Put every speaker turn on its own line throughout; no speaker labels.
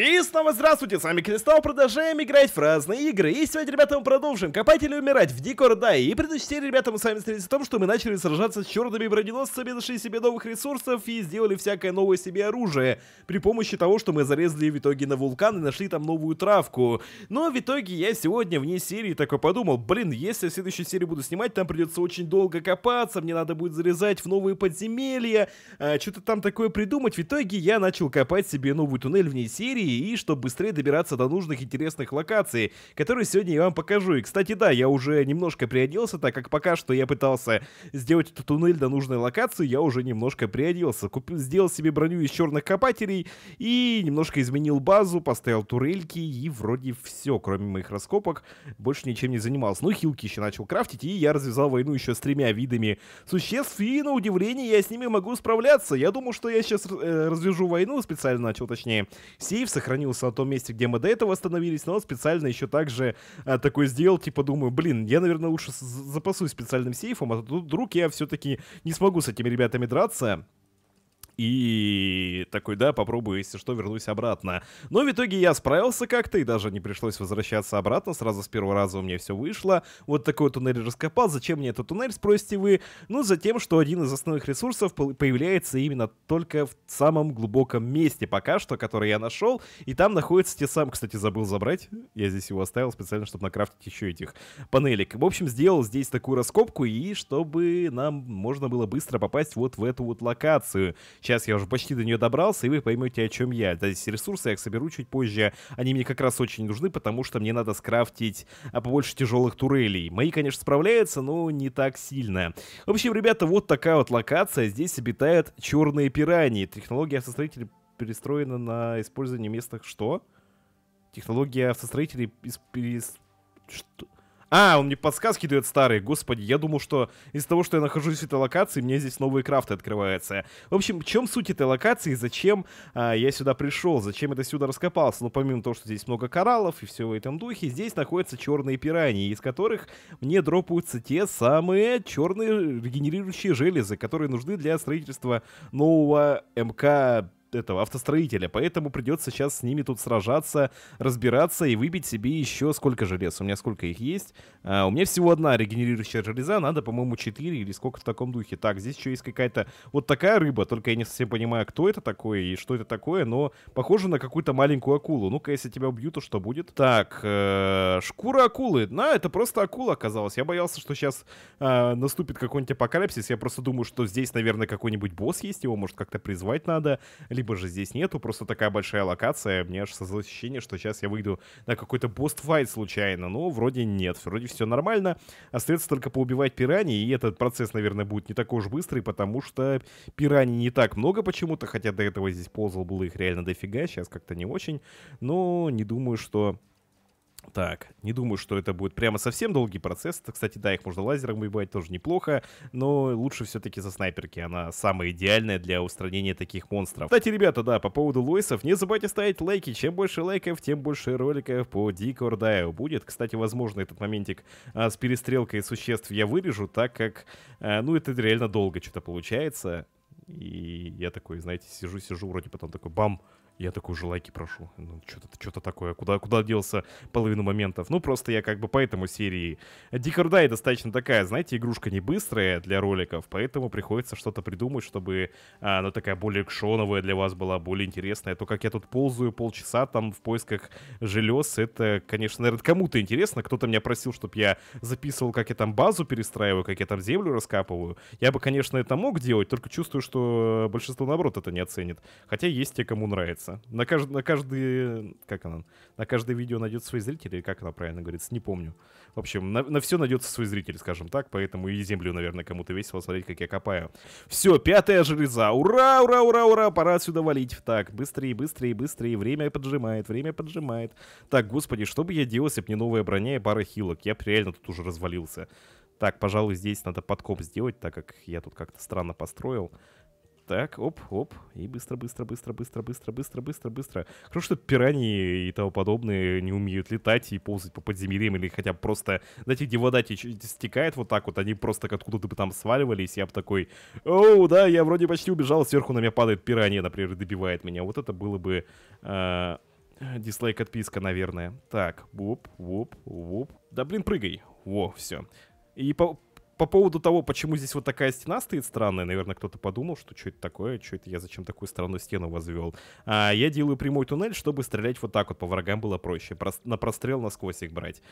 И снова здравствуйте, с вами Кристалл, продолжаем играть в разные игры. И сегодня, ребята, мы продолжим копать или умирать в Дикор Дай. И предыдущей серии, ребята, мы с вами встретились в том, что мы начали сражаться с черными броненосцами, нашли себе новых ресурсов и сделали всякое новое себе оружие. При помощи того, что мы залезли в итоге на вулкан и нашли там новую травку. Но в итоге я сегодня вне серии такой подумал, блин, если я следующую серию буду снимать, там придется очень долго копаться, мне надо будет залезать в новые подземелья, а, что-то там такое придумать. В итоге я начал копать себе новый туннель вне серии и чтобы быстрее добираться до нужных интересных локаций, которые сегодня я вам покажу. И, кстати, да, я уже немножко приоделся, так как пока что я пытался сделать этот туннель до нужной локации, я уже немножко приоделся. Купил, сделал себе броню из черных копателей и немножко изменил базу, поставил турельки и вроде все, кроме моих раскопок, больше ничем не занимался. Ну, хилки еще начал крафтить, и я развязал войну еще с тремя видами существ, и на удивление я с ними могу справляться. Я думал, что я сейчас э, развяжу войну, специально начал, точнее, сейф сохранился на том месте, где мы до этого остановились, но он специально еще также а, такой сделал, типа, думаю, блин, я, наверное, лучше запасусь специальным сейфом, а тут вдруг я все-таки не смогу с этими ребятами драться, и такой, да, попробую, если что, вернусь обратно. Но в итоге я справился как-то, и даже не пришлось возвращаться обратно, сразу с первого раза у меня все вышло. Вот такой туннель раскопал. Зачем мне этот туннель, спросите вы? Ну, за тем, что один из основных ресурсов появляется именно только в самом глубоком месте пока что, который я нашел, и там находятся те самые... Кстати, забыл забрать, я здесь его оставил специально, чтобы накрафтить еще этих панелек. В общем, сделал здесь такую раскопку, и чтобы нам можно было быстро попасть вот в эту вот локацию. Сейчас я уже почти до нее добрался, и вы поймете, о чем я. Здесь ресурсы я их соберу чуть позже. Они мне как раз очень нужны, потому что мне надо скрафтить а, побольше тяжелых турелей. Мои, конечно, справляются, но не так сильно. В общем, ребята, вот такая вот локация. Здесь обитают черные пираньи. Технология автостроителей перестроена на использование местных... Что? Технология автостроителей... Перес... Что? А, он мне подсказки дает старые. Господи, я думал, что из-за того, что я нахожусь в этой локации, мне здесь новые крафты открываются. В общем, в чем суть этой локации, зачем а, я сюда пришел, зачем это сюда раскопался? Ну, помимо того, что здесь много кораллов и все в этом духе, здесь находятся черные пираньи, из которых мне дропаются те самые черные регенерирующие железы, которые нужны для строительства нового МК этого автостроителя, поэтому придется сейчас с ними тут сражаться, разбираться и выбить себе еще сколько желез. У меня сколько их есть? А, у меня всего одна регенерирующая железа, надо, по-моему, 4 или сколько в таком духе. Так, здесь еще есть какая-то вот такая рыба, только я не совсем понимаю, кто это такое и что это такое, но похоже на какую-то маленькую акулу. Ну-ка, если тебя убьют, то что будет? Так, -э шкура акулы. На, это просто акула оказалась. Я боялся, что сейчас э а, наступит какой-нибудь апокалипсис. Я просто думаю, что здесь, наверное, какой-нибудь босс есть, его может как-то призвать надо либо же здесь нету, просто такая большая локация, мне аж создалось ощущение, что сейчас я выйду на какой-то босс-файт случайно, но вроде нет, вроде все нормально, остается только поубивать пирани, и этот процесс, наверное, будет не такой уж быстрый, потому что пирани не так много почему-то, хотя до этого здесь ползал было их реально дофига, сейчас как-то не очень, но не думаю, что так, не думаю, что это будет прямо совсем долгий процесс. Это, Кстати, да, их можно лазером убивать, тоже неплохо, но лучше все-таки за снайперки. Она самая идеальная для устранения таких монстров. Кстати, ребята, да, по поводу Луисов, не забывайте ставить лайки. Чем больше лайков, тем больше роликов по Дикор будет. Кстати, возможно, этот моментик а, с перестрелкой существ я вырежу, так как, а, ну, это реально долго что-то получается. И я такой, знаете, сижу-сижу, вроде потом такой бам, я такой уже лайки прошу. Ну, что-то что такое. Куда, куда делся половину моментов? Ну, просто я как бы по этому серии... Дикордай достаточно такая, знаете, игрушка не быстрая для роликов, поэтому приходится что-то придумать, чтобы а, она такая более кшоновая для вас была, более интересная. То, как я тут ползаю полчаса там в поисках желез, это, конечно, наверное, кому-то интересно. Кто-то меня просил, чтобы я записывал, как я там базу перестраиваю, как я там землю раскапываю. Я бы, конечно, это мог делать, только чувствую, что э, большинство, наоборот, это не оценит. Хотя есть те, кому нравится называется. На, кажд... на каждый... Как она? На каждое видео найдется свои зрители, как она правильно говорится, не помню. В общем, на, на все найдется свой зритель, скажем так, поэтому и землю, наверное, кому-то весело смотреть, как я копаю. Все, пятая железа. Ура, ура, ура, ура, пора отсюда валить. Так, быстрее, быстрее, быстрее. Время поджимает, время поджимает. Так, господи, что бы я делал, если бы не новая броня и пара хилок? Я реально тут уже развалился. Так, пожалуй, здесь надо подкоп сделать, так как я тут как-то странно построил. Так, оп, оп. И быстро, быстро, быстро, быстро, быстро, быстро, быстро, быстро. Хорошо, что пираньи и тому подобное не умеют летать и ползать по подземельям или хотя бы просто, знаете, где вода стекает вот так вот, они просто откуда-то бы там сваливались, я бы такой, оу, да, я вроде почти убежал, сверху на меня падает пиранья, например, и добивает меня. Вот это было бы... Э Дизлайк отписка, наверное. Так, воп, воп, воп. Да блин, прыгай. Во, все. И по по поводу того, почему здесь вот такая стена стоит странная, наверное, кто-то подумал, что что это такое, что это я зачем такую странную стену возвел. А, я делаю прямой туннель, чтобы стрелять вот так вот по врагам было проще, на прострел насквозь их брать.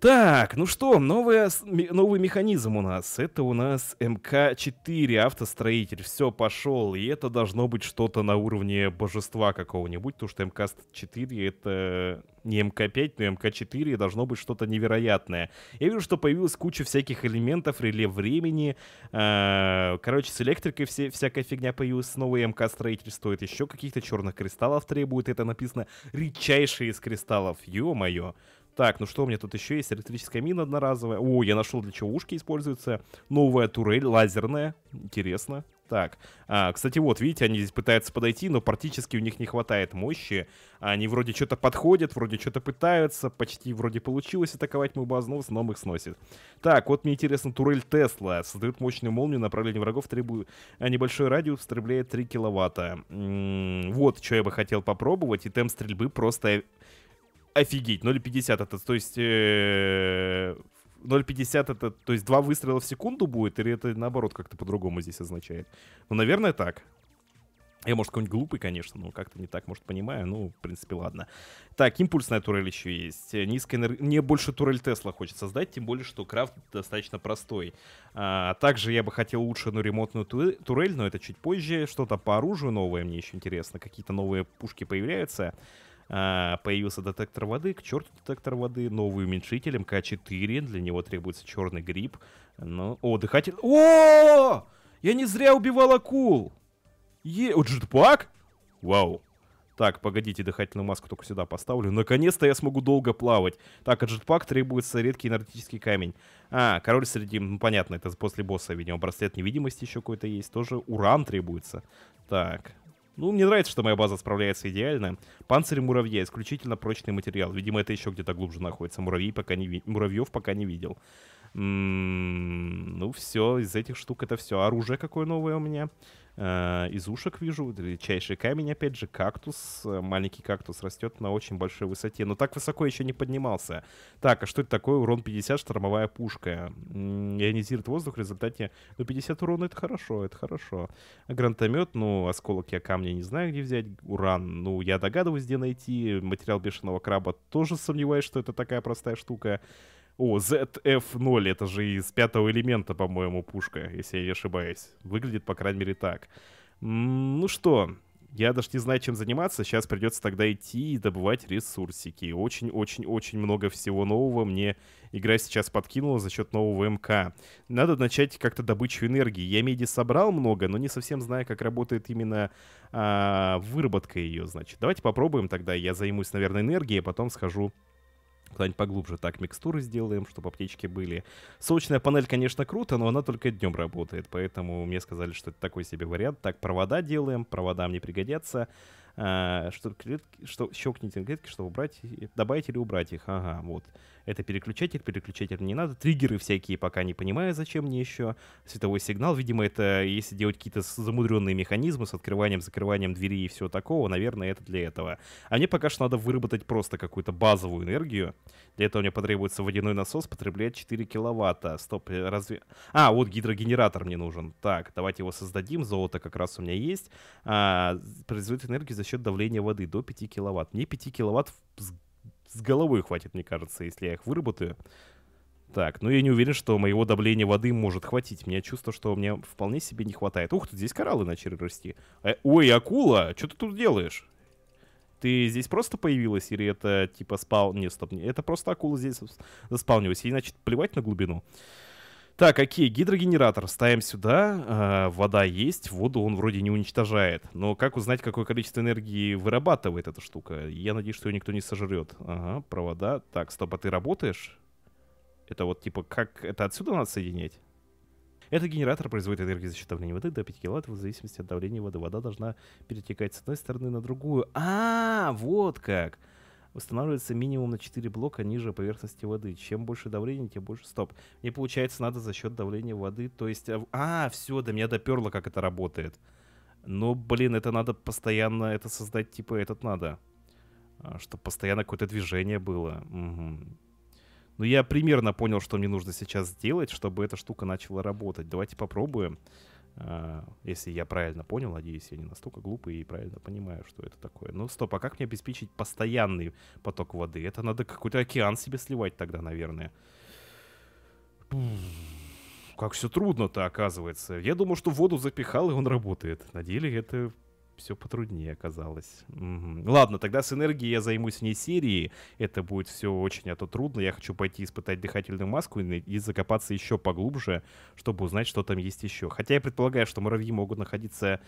Так, ну что, новое, новый механизм у нас. Это у нас МК-4, автостроитель. Все, пошел. И это должно быть что-то на уровне божества какого-нибудь, потому что МК-4 это не МК-5, но МК-4 должно быть что-то невероятное. Я вижу, что появилась куча всяких элементов, реле времени. А, короче, с электрикой все, всякая фигня появилась. Новый МК-строитель стоит еще каких-то черных кристаллов требует. Это написано «Редчайшие из кристаллов». Ё-моё. Так, ну что у меня тут еще есть? Электрическая мина одноразовая. О, я нашел, для чего ушки используются. Новая турель, лазерная. Интересно. Так, а, кстати, вот, видите, они здесь пытаются подойти, но практически у них не хватает мощи. Они вроде что-то подходят, вроде что-то пытаются, почти вроде получилось атаковать мою базу, но в основном их сносит. Так, вот мне интересно, турель Тесла создает мощную молнию, направление врагов требует а небольшой радиус, стреляет 3 киловатта. М -м вот, что я бы хотел попробовать, и темп стрельбы просто офигеть, 0,50 это, то есть... Э, 0,50 это, то есть два выстрела в секунду будет, или это наоборот как-то по-другому здесь означает? Ну, наверное, так. Я, может, какой-нибудь глупый, конечно, но как-то не так, может, понимаю. Ну, в принципе, ладно. Так, импульсная турель еще есть. Низкая энергия, Мне больше турель Тесла хочет создать, тем более, что крафт достаточно простой. А, также я бы хотел улучшенную ремонтную турель, но это чуть позже. Что-то по оружию новое мне еще интересно. Какие-то новые пушки появляются. А, появился детектор воды, к черту детектор воды, новый уменьшитель МК-4, для него требуется черный гриб. Ну, о, дыхатель... О! Я не зря убивал акул! Е... О, джетпак? Вау. Так, погодите, дыхательную маску только сюда поставлю. Наконец-то я смогу долго плавать. Так, от джетпак требуется редкий энергетический камень. А, король среди... Ну, понятно, это после босса, видимо. Браслет невидимости еще какой-то есть. Тоже уран требуется. Так, ну, мне нравится, что моя база справляется идеально. Панцирь муравья — исключительно прочный материал. Видимо, это еще где-то глубже находится. Муравьи пока не ви... Муравьев пока не видел. М м-м, -м -м ну, все, из этих штук это все. Оружие какое новое у меня? Э, из ушек вижу, редчайший камень, опять же, кактус, э, маленький кактус растет на очень большой высоте, но так высоко еще не поднимался. Так, а что это такое? Урон 50, штормовая пушка. Ионизирует воздух в результате... Ну, 50 урона — это хорошо, это хорошо. грантомет ну, осколок я камня не знаю, где взять. Уран, ну, я догадываюсь, где найти. Материал бешеного краба тоже сомневаюсь, что это такая простая штука. О, ZF-0, это же из пятого элемента, по-моему, пушка, если я не ошибаюсь. Выглядит, по крайней мере, так. Ну что, я даже не знаю, чем заниматься. Сейчас придется тогда идти и добывать ресурсики. Очень-очень-очень много всего нового мне игра сейчас подкинула за счет нового МК. Надо начать как-то добычу энергии. Я меди собрал много, но не совсем знаю, как работает именно а, выработка ее, значит. Давайте попробуем тогда. Я займусь, наверное, энергией, а потом схожу куда-нибудь поглубже так микстуры сделаем, чтобы аптечки были. Солнечная панель, конечно, круто, но она только днем работает, поэтому мне сказали, что это такой себе вариант. Так, провода делаем, провода мне пригодятся. А, что, клетки, что, щелкните клетки, чтобы убрать, добавить или убрать их. Ага, вот. Это переключатель, переключатель не надо. Триггеры всякие пока не понимаю, зачем мне еще. Световой сигнал, видимо, это если делать какие-то замудренные механизмы с открыванием, закрыванием двери и всего такого, наверное, это для этого. А мне пока что надо выработать просто какую-то базовую энергию. Для этого мне потребуется водяной насос, потребляет 4 киловатта. Стоп, э, разве... А, вот гидрогенератор мне нужен. Так, давайте его создадим. Золото как раз у меня есть. А, производит энергию за счет давления воды до 5 киловатт. Мне 5 киловатт с головой хватит, мне кажется, если я их выработаю. Так, ну я не уверен, что моего давления воды может хватить. У меня чувство, что мне вполне себе не хватает. Ух ты, здесь кораллы начали расти. Э, ой, акула, что ты тут делаешь? Ты здесь просто появилась или это типа спал... Нет, стоп, это просто акула здесь заспаунилась. Ей, значит, плевать на глубину. Так, окей, гидрогенератор ставим сюда, э, вода есть, воду он вроде не уничтожает, но как узнать, какое количество энергии вырабатывает эта штука? Я надеюсь, что ее никто не сожрет. Ага, провода. Так, стоп, а ты работаешь? Это вот типа как, это отсюда надо соединять? Этот генератор производит энергию за счет давления воды до 5 кВт в зависимости от давления воды. Вода должна перетекать с одной стороны на другую. А, -а, -а вот как устанавливается минимум на 4 блока ниже поверхности воды. Чем больше давления, тем больше стоп. Мне получается надо за счет давления воды, то есть... А, а все, до меня доперло, как это работает. Но, блин, это надо постоянно это создать, типа, этот надо. А, чтобы постоянно какое-то движение было. Угу. Ну, я примерно понял, что мне нужно сейчас сделать, чтобы эта штука начала работать. Давайте попробуем. Попробуем. А, если я правильно понял, надеюсь, я не настолько глупый и правильно понимаю, что это такое. Ну, стоп, а как мне обеспечить постоянный поток воды? Это надо какой-то океан себе сливать тогда, наверное. Как все трудно-то оказывается. Я думал, что воду запихал, и он работает. На деле это все потруднее оказалось. Угу. Ладно, тогда с энергией я займусь вне серии. Это будет все очень, а то трудно. Я хочу пойти испытать дыхательную маску и, и закопаться еще поглубже, чтобы узнать, что там есть еще. Хотя я предполагаю, что муравьи могут находиться...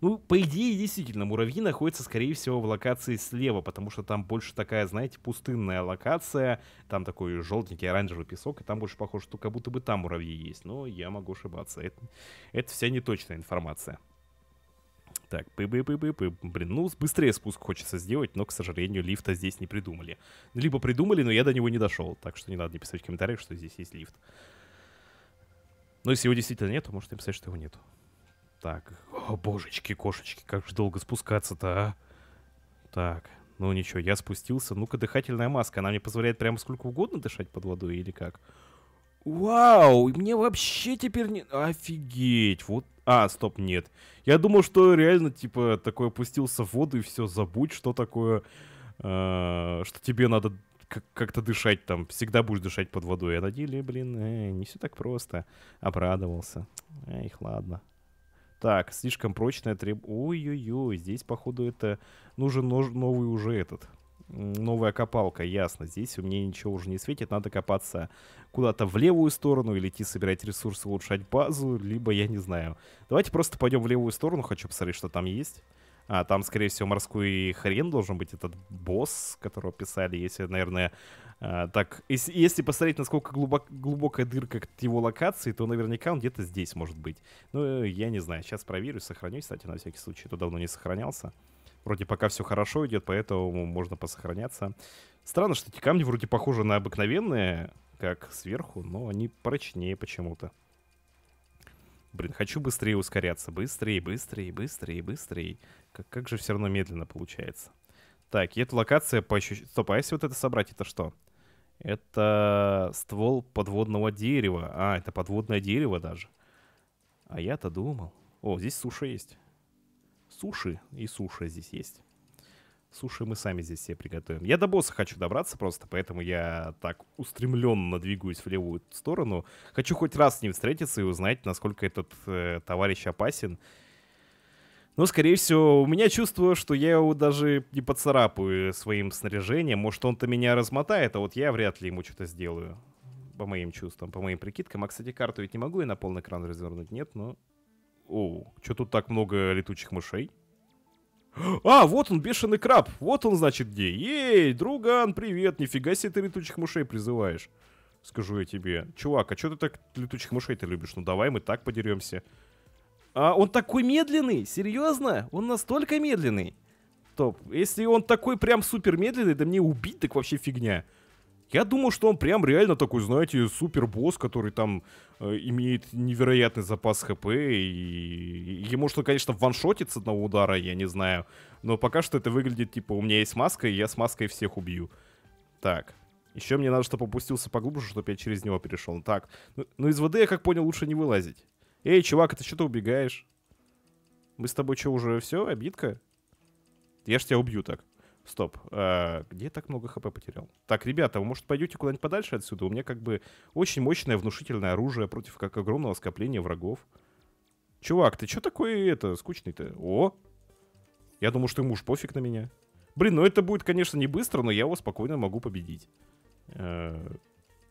Ну, по идее, действительно, муравьи находятся, скорее всего, в локации слева, потому что там больше такая, знаете, пустынная локация. Там такой желтенький оранжевый песок, и там больше похоже, что как будто бы там муравьи есть. Но я могу ошибаться. Это, это вся неточная информация. Так, пы -пы -пы -пы -пы. блин, ну быстрее спуск хочется сделать, но, к сожалению, лифта здесь не придумали. Либо придумали, но я до него не дошел, так что не надо мне писать в комментариях, что здесь есть лифт. Но если его действительно нет, то можете написать, что его нету. Так, о божечки, кошечки, как же долго спускаться-то, а? Так, ну ничего, я спустился. Ну-ка, дыхательная маска, она мне позволяет прямо сколько угодно дышать под водой или как? Как? Вау, мне вообще теперь не... Офигеть, вот... А, стоп, нет. Я думал, что реально, типа, такой опустился в воду и все, забудь, что такое... Э, что тебе надо как-то дышать там, всегда будешь дышать под водой. А на деле, блин, э, не все так просто. Обрадовался. Эх, ладно. Так, слишком прочная треб... Ой-ой-ой, здесь, походу, это... Нужен нож... новый уже этот новая копалка, ясно. Здесь у меня ничего уже не светит. Надо копаться куда-то в левую сторону или идти собирать ресурсы, улучшать базу, либо я не знаю. Давайте просто пойдем в левую сторону. Хочу посмотреть, что там есть. А там, скорее всего, морской хрен должен быть этот босс, которого писали, если, наверное, э, так... Если, если посмотреть, насколько глубок, глубокая дырка к его локации, то наверняка он где-то здесь может быть. Ну, э, я не знаю, сейчас проверю, сохранюсь, кстати, на всякий случай, то давно не сохранялся. Вроде пока все хорошо идет, поэтому можно посохраняться. Странно, что эти камни вроде похожи на обыкновенные, как сверху, но они прочнее почему-то. Блин, хочу быстрее ускоряться. Быстрее, быстрее, быстрее, быстрее. Как, как же все равно медленно получается. Так, и эта локация по ощущениям... Стоп, а если вот это собрать, это что? Это ствол подводного дерева. А, это подводное дерево даже. А я-то думал. О, здесь суша есть суши. И суши здесь есть. Суши мы сами здесь себе приготовим. Я до босса хочу добраться просто, поэтому я так устремленно двигаюсь в левую сторону. Хочу хоть раз с ним встретиться и узнать, насколько этот э, товарищ опасен. Но, скорее всего, у меня чувство, что я его даже не поцарапаю своим снаряжением. Может, он-то меня размотает, а вот я вряд ли ему что-то сделаю. По моим чувствам, по моим прикидкам. А, кстати, карту ведь не могу я на полный экран развернуть, нет? Но о, что тут так много летучих мышей? А, вот он, бешеный краб. Вот он, значит, где. Ей, друган, привет. Нифига себе ты летучих мышей призываешь. Скажу я тебе. Чувак, а что ты так летучих мышей-то любишь? Ну давай мы так подеремся. А он такой медленный, серьезно? Он настолько медленный. Топ. Если он такой прям супер медленный, да мне убить так вообще фигня. Я думал, что он прям реально такой, знаете, супер босс, который там э, имеет невероятный запас хп, и, ему что, конечно, ваншотит с одного удара, я не знаю, но пока что это выглядит, типа, у меня есть маска, и я с маской всех убью. Так, еще мне надо, чтобы опустился поглубже, чтобы я через него перешел. Так, ну, ну из воды, я как понял, лучше не вылазить. Эй, чувак, это а что ты убегаешь? Мы с тобой что, уже все? Обидка? Я ж тебя убью так. Стоп, а, где я так много хп потерял? Так, ребята, вы, может, пойдете куда-нибудь подальше отсюда? У меня как бы очень мощное внушительное оружие против как огромного скопления врагов. Чувак, ты что такое? это, скучный-то? О! Я думал, что ему уж пофиг на меня. Блин, ну это будет, конечно, не быстро, но я его спокойно могу победить. Э,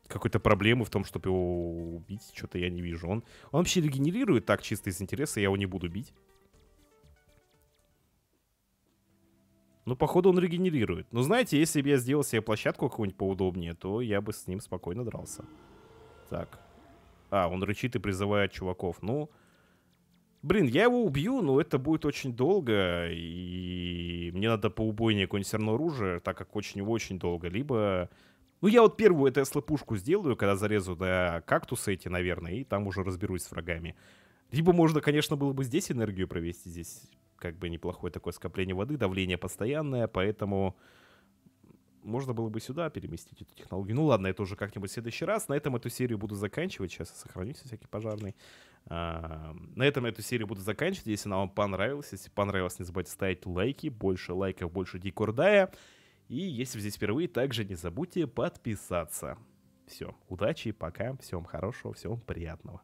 Какой-то проблемы в том, чтобы его убить, что-то я не вижу. Он, он вообще регенерирует так чисто из интереса, я его не буду бить. Ну, походу, он регенерирует. Но знаете, если бы я сделал себе площадку какую-нибудь поудобнее, то я бы с ним спокойно дрался. Так. А, он рычит и призывает чуваков. Ну, блин, я его убью, но это будет очень долго. И мне надо поубойнее какое-нибудь все равно оружие, так как очень-очень долго. Либо... Ну, я вот первую эту слепушку сделаю, когда зарезу до кактуса эти, наверное, и там уже разберусь с врагами. Либо можно, конечно, было бы здесь энергию провести, здесь как бы неплохое такое скопление воды, давление постоянное, поэтому можно было бы сюда переместить эту технологию. Ну ладно, это уже как-нибудь в следующий раз. На этом эту серию буду заканчивать. Сейчас я сохранюсь всякий пожарный. А, на этом эту серию буду заканчивать. Если она вам понравилась, если понравилось, не забывайте ставить лайки. Больше лайков, больше дикурдая. И если вы здесь впервые, также не забудьте подписаться. Все, удачи, пока, всем хорошего, всем приятного.